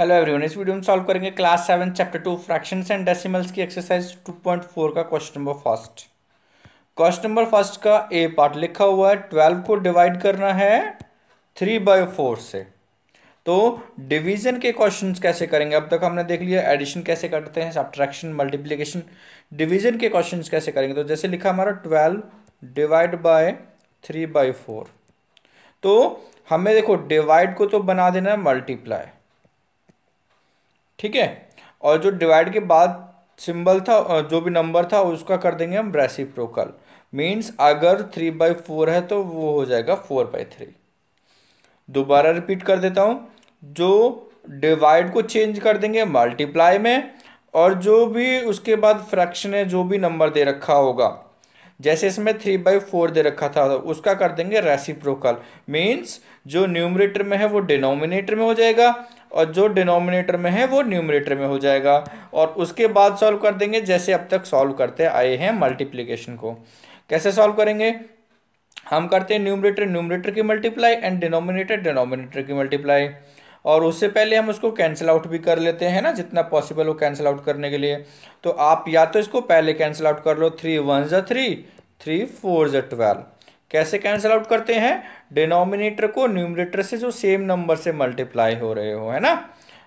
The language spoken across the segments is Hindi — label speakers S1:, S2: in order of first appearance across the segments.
S1: हेलो एवरीवन इस वीडियो में सॉल्व करेंगे class seven chapter two fractions and decimals की एक्सरसाइज टू पॉइंट फोर का question number first question number first का ए पार्ट लिखा हुआ है ट्वेल्व को डिवाइड करना है थ्री बाय फोर से तो डिवीजन के क्वेश्चन कैसे करेंगे अब तक हमने देख लिया एडिशन कैसे करते हैं सब्ट्रैक्शन मल्टीप्लीकेशन डिवीजन के क्वेश्चन कैसे करेंगे तो जैसे लिखा हमारा twelve divide by three by four तो हमें देखो डिवाइड को तो बना देना है मल्टीप्लाई ठीक है और जो डिवाइड के बाद सिंबल था जो भी नंबर था उसका कर देंगे हम रेसिप्रोकल मीन्स अगर थ्री बाई फोर है तो वो हो जाएगा फोर बाई थ्री दोबारा रिपीट कर देता हूँ जो डिवाइड को चेंज कर देंगे मल्टीप्लाई में और जो भी उसके बाद फ्रैक्शन है जो भी नंबर दे रखा होगा जैसे इसमें थ्री बाई फोर दे रखा था उसका कर देंगे रेसिप्रोकल मीन्स जो न्यूमरेटर में है वो डिनोमिनेटर में हो जाएगा और जो डिनोमिनेटर में है वो न्यूमिनेटर में हो जाएगा और उसके बाद सॉल्व कर देंगे जैसे अब तक सॉल्व करते आए हैं मल्टीप्लीकेशन को कैसे सॉल्व करेंगे हम करते हैं न्यूमरेटर न्यूमरेटर की मल्टीप्लाई एंड डिनोमिनेटर डिनोमिनेटर की मल्टीप्लाई और उससे पहले हम उसको कैंसिल आउट भी कर लेते हैं ना जितना पॉसिबल हो कैंसिल आउट करने के लिए तो आप या तो इसको पहले कैंसिल आउट कर लो थ्री वन ज थ्री थ्री फोर जो ट्वेल्व कैसे कैंसिल आउट करते हैं डिनोमिनेटर को न्यूमिनेटर से जो सेम नंबर से मल्टीप्लाई हो रहे हो है ना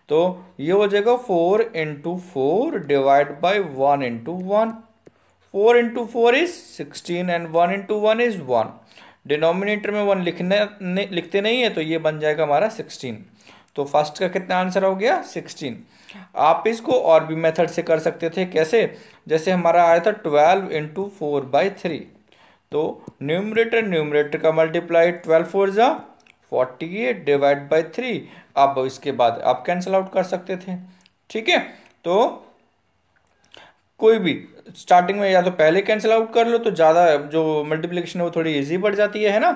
S1: तो ये हो जाएगा four into four divide by one into one four into four is sixteen and one into one is one denominator में वन लिखने लिखते नहीं है तो ये बन जाएगा हमारा सिक्सटीन तो फर्स्ट का कितना आंसर हो गया सिक्सटीन आप इसको और भी मेथड से कर सकते थे कैसे जैसे हमारा आया था twelve into four by three तो न्यूमरेटर न्यूमरेटर का मल्टीप्लाई ट्वेल्व फोर ज़ा forty eight divide by three अब इसके बाद आप कैंसिल आउट कर सकते थे ठीक है तो कोई भी स्टार्टिंग में या तो पहले कैंसिल आउट कर लो तो ज़्यादा जो मल्टीप्लीकेशन है वो थोड़ी ईजी बढ़ जाती है है ना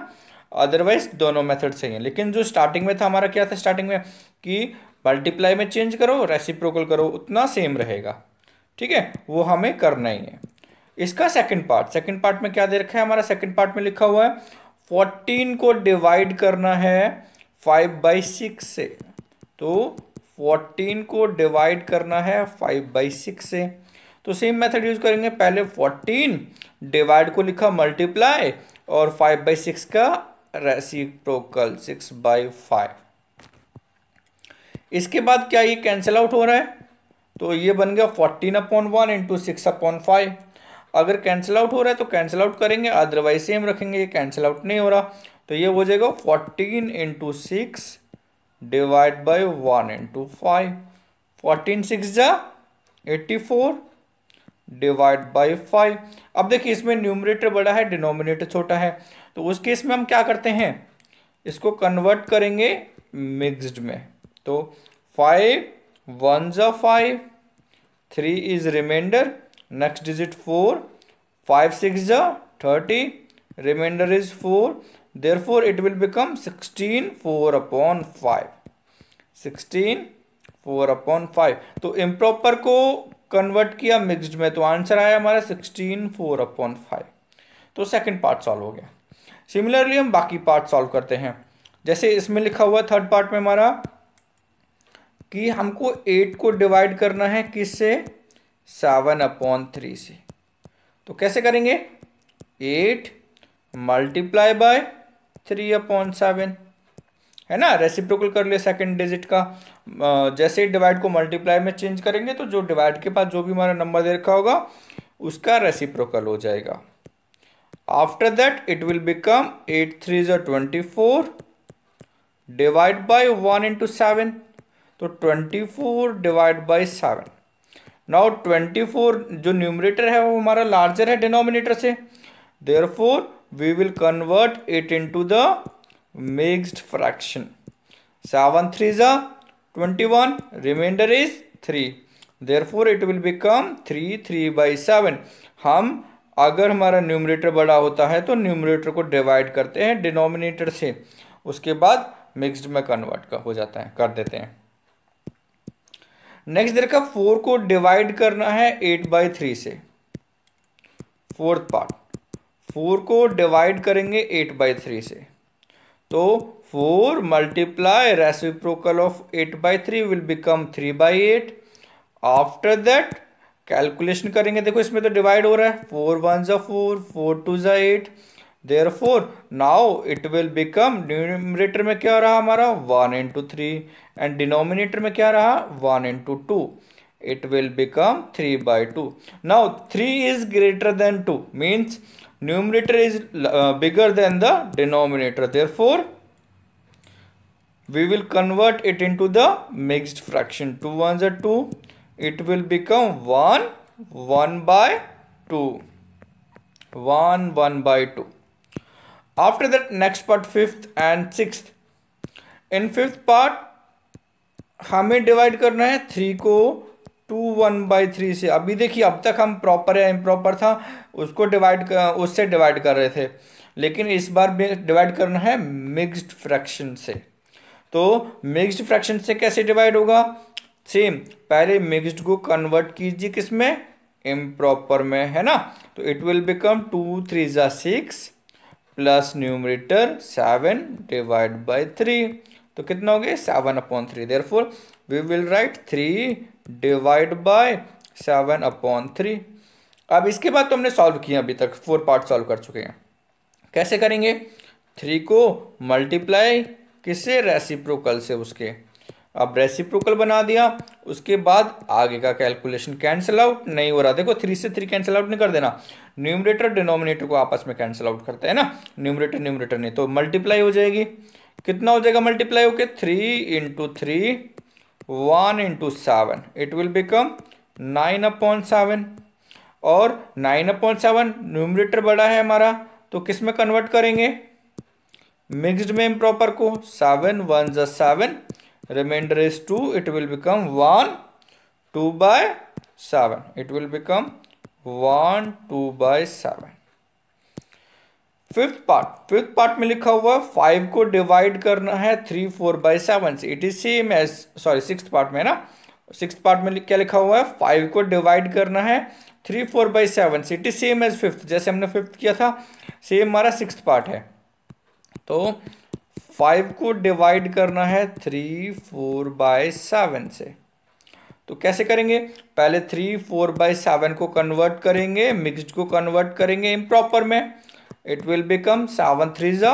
S1: अदरवाइज दोनों मेथड सही हैं लेकिन जो स्टार्टिंग में था हमारा क्या था स्टार्टिंग में कि मल्टीप्लाई में चेंज करो रेसिप्रोकल करो उतना सेम रहेगा ठीक है वो हमें करना ही है इसका सेकंड पार्ट सेकंड पार्ट में क्या दे रखा है हमारा सेकंड पार्ट में लिखा हुआ है फोर्टीन को डिवाइड करना है फाइव बाई सिक्स से तो फोर्टीन को डिवाइड करना है फाइव बाई सिक्स से तो सेम मेथड यूज करेंगे पहले फोर्टीन डिवाइड को लिखा मल्टीप्लाई और फाइव बाई सिक्स का टोकल सिक्स बाई फाइव इसके बाद क्या ये कैंसिल आउट हो रहा है तो ये बन गया fourteen upon one into six upon five अगर कैंसिल आउट हो रहा है तो कैंसिल आउट करेंगे अदरवाइज सेम रखेंगे ये कैंसिल आउट नहीं हो रहा तो ये हो जाएगा fourteen into six divide by one into five fourteen six जा eighty four divide by five अब देखिए इसमें न्यूमरेटर बड़ा है डिनोमिनेटर छोटा है तो उस केस में हम क्या करते हैं इसको कन्वर्ट करेंगे मिक्सड में तो फाइव वन ज़ा five three is remainder next digit 4 5 6 thirty remainder is four therefore it will become sixteen four upon five sixteen four upon five तो इम्प्रॉपर को कन्वर्ट किया मिक्सड में तो आंसर आया हमारा 16 4 अपॉन फाइव तो सेकेंड पार्ट सॉल्व हो गया सिमिलरली हम बाकी पार्ट सॉल्व करते हैं जैसे इसमें लिखा हुआ थर्ड पार्ट में हमारा कि हमको एट को डिवाइड करना है किससे सेवन अपॉन थ्री से तो कैसे करेंगे eight multiply by three upon seven है ना रेसिप्रोकल कर लिया सेकंड डिजिट का जैसे ही डिवाइड को मल्टीप्लाई में चेंज करेंगे तो जो डिवाइड के पास जो भी हमारा नंबर दे रखा होगा उसका रेसिप्रोकल हो जाएगा after that it will become eight three जो twenty four divide by one into seven तो twenty four divide by seven now twenty four जो न्यूमरेटर है वो हमारा लार्जर है डिनोमिनेटर से therefore we will convert it into the mixed fraction seven three ज twenty one remainder is three therefore it will become three three by seven हम अगर हमारा न्यूमरेटर बड़ा होता है तो न्यूमरेटर को डिवाइड करते हैं डिनोमिनेटर से उसके बाद मिक्सड में कन्वर्ट का हो जाता है कर देते हैं नेक्स्ट देखा फोर को डिवाइड करना है एट बाई थ्री से फोर्थ पार्ट फोर को डिवाइड करेंगे एट बाई थ्री से तो four multiply reciprocal of eight by three will become three by eight after that calculation करेंगे देखो इसमें तो डिवाइड हो रहा है फोर वन जो फोर फोर टू जो eight therefore now it will become denominator में क्या रहा हमारा one into three and denominator में क्या रहा one into two it will become three by two now three is greater than two means numerator is bigger than the denominator therefore will convert it into the mixed fraction two one जो two it will become one one by two one one by two after that next part fifth and sixth in fifth part हमें डिवाइड करना है थ्री को टू वन बाई थ्री से अभी देखिए अब तक हम प्रॉपर या इम्प्रॉपर था उसको डिवाइड उससे डिवाइड कर रहे थे लेकिन इस बार डिवाइड करना है मिक्स्ड फ्रैक्शन से तो मिक्स्ड फ्रैक्शन से कैसे डिवाइड होगा सेम पहले मिक्स्ड को कन्वर्ट कीजिए किस में इम्प्रॉपर में है ना तो it will become two three ज़ा six plus numerator seven divide by three तो कितना हो गया seven upon three therefore we will write three divide by seven upon three अब इसके बाद तो हमने सॉल्व किया अभी तक फोर पार्ट सॉल्व कर चुके हैं कैसे करेंगे थ्री को मल्टीप्लाई किससे रेसिप्रोकल से उसके अब रेसिप्रोकल बना दिया उसके बाद आगे का कैलकुलेशन कैंसिल आउट नहीं हो रहा देखो थ्री से थ्री कैंसिल आउट नहीं कर देना न्यूमरेटर डिनोमिनेटर को आपस में कैंसिल आउट करते हैं ना न्यूमरेटर न्यूमरेटर नहीं तो मल्टीप्लाई हो जाएगी कितना हो जाएगा मल्टीप्लाई होके three into three one into seven it will become nine upon seven और नाइन अपॉइंट सेवन न्यूमरेटर बड़ा है हमारा तो किस में कन्वर्ट करेंगे मिक्सड में इम्प्रॉपर को सेवन वन जस seven remainder is two it will become one two by seven it will become one two by seven fifth part fifth part में लिखा हुआ है फाइव को डिवाइड करना है थ्री फोर बाई सेवन से it is same as sorry six part में ना सिक्स पार्ट में क्या लिखा हुआ है फाइव को डिवाइड करना है थ्री फोर बाई सेवन से it is same as fifth जैसे हमने फिफ्थ किया था सेम हमारा सिक्स पार्ट है तो फाइव को डिवाइड करना है थ्री फोर बाय सेवन से तो कैसे करेंगे पहले थ्री फोर बाई सेवन को कन्वर्ट करेंगे मिक्सड को कन्वर्ट करेंगे इम्प्रॉपर में it will become seven three जो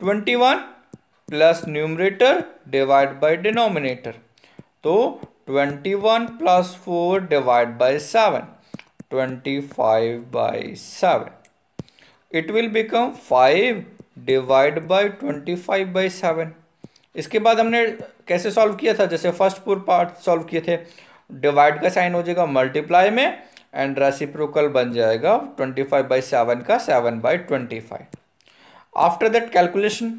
S1: twenty one plus numerator divide by denominator तो twenty one plus four divide by seven twenty five by seven it will become five divide by twenty five by seven इसके बाद हमने कैसे सॉल्व किया था जैसे फर्स्ट पूर पार्ट सॉल्व किए थे डिवाइड का साइन हो जाएगा मल्टीप्लाई में एंड रेसिप्रोकल बन जाएगा ट्वेंटी फाइव बाई सेवन का seven by twenty five after that calculation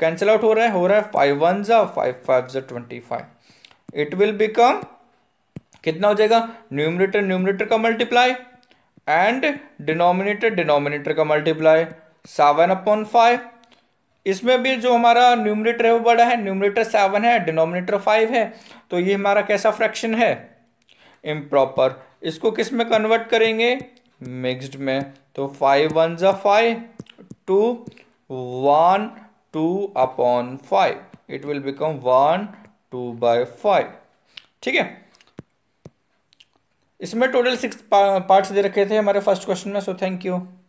S1: cancel out हो रहा है हो रहा है फाइव वन ज़ा फाइव फाइव जो twenty five it will become कितना हो जाएगा न्यूमरेटर न्यूमरेटर का मल्टीप्लाई एंड डिनोमिनेटर डिनोमिनेटर का मल्टीप्लाई सेवन अपॉन फाइव इसमें भी जो हमारा न्यूमरेटर है वो बड़ा है न्यूमरेटर सेवन है डिनोमिनेटर फाइव है तो ये हमारा कैसा फ्रैक्शन है इम्प्रॉपर इसको किस में कन्वर्ट करेंगे मिक्सड में तो फाइव वन जो five two one two upon five it will become one two by five ठीक है इसमें टोटल सिक्स पार्ट्स दे रखे थे हमारे फर्स्ट क्वेश्चन में सो थैंक यू